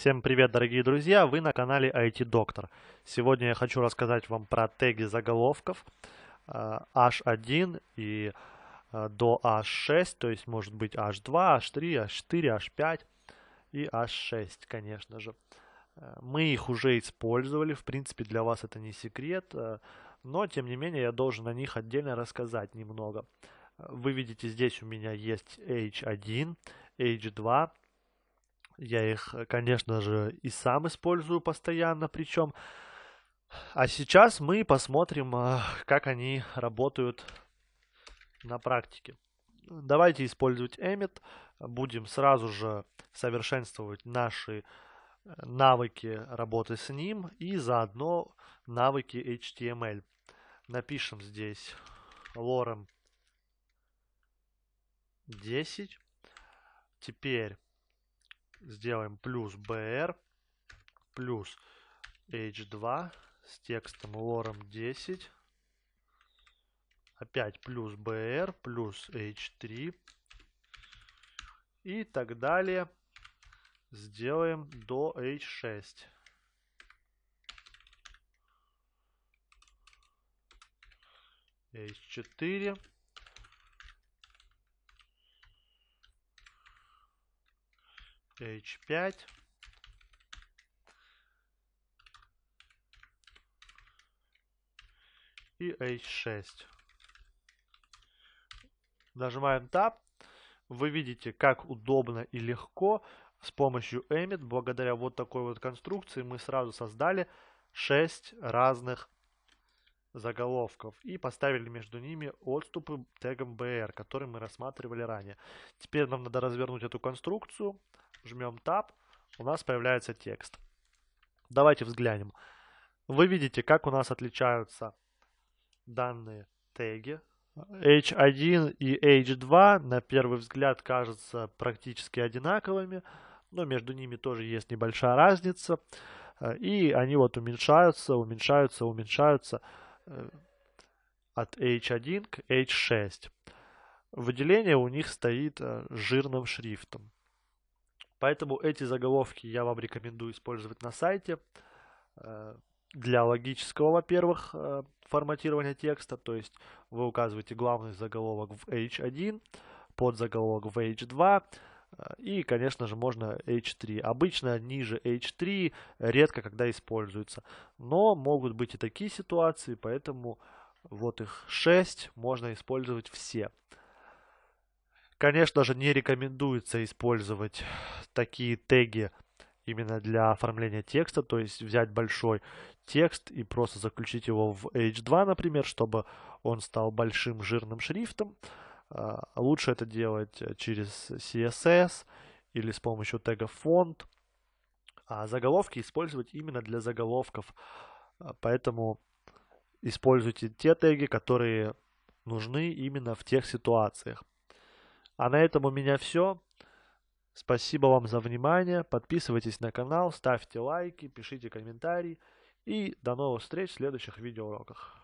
Всем привет, дорогие друзья! Вы на канале IT Доктор. Сегодня я хочу рассказать вам про теги заголовков э, H1 и э, до H6, то есть может быть H2, H3, H4, H5 и H6, конечно же. Э, мы их уже использовали, в принципе для вас это не секрет, но тем не менее я должен о них отдельно рассказать немного. Вы видите, здесь у меня есть H1, H2, я их, э, конечно же, и сам использую постоянно, причем. А сейчас мы посмотрим, э, как они работают на практике. Давайте использовать Emmet. Будем сразу же совершенствовать наши э, навыки работы с ним и заодно навыки HTML. Напишем здесь lorem 10. Теперь сделаем плюс br плюс h2 с текстом lorem 10. Опять плюс br плюс h3 и так далее. Сделаем до h6. h4 h5. И h6. Нажимаем Tab. Вы видите, как удобно и легко с помощью Emit, благодаря вот такой вот конструкции, мы сразу создали 6 разных заголовков и поставили между ними отступы тегом br, который мы рассматривали ранее. Теперь нам надо развернуть эту конструкцию, жмем Tab, у нас появляется текст. Давайте взглянем. Вы видите, как у нас отличаются данные теги. H1 и H2 на первый взгляд кажутся практически одинаковыми, но между ними тоже есть небольшая разница. И они вот уменьшаются, уменьшаются, уменьшаются от H1 к H6. Выделение у них стоит э, жирным шрифтом. Поэтому эти заголовки я вам рекомендую использовать на сайте э, для логического, во-первых, э, форматирования текста, то есть вы указываете главный заголовок в H1, подзаголовок в H2, а, и, конечно же, можно H3. Обычно ниже H3 редко когда используется. Но могут быть и такие ситуации, поэтому вот их 6, можно использовать все. Конечно же, не рекомендуется использовать такие теги именно для оформления текста, то есть взять большой текст и просто заключить его в H2, например, чтобы он стал большим жирным шрифтом. А, лучше это делать э, через CSS или с помощью тега font. А заголовки использовать именно для заголовков. А, поэтому используйте те теги, которые нужны именно в тех ситуациях. А на этом у меня все. Спасибо вам за внимание. Подписывайтесь на канал, ставьте лайки, пишите комментарии. И до новых встреч в следующих видеоуроках.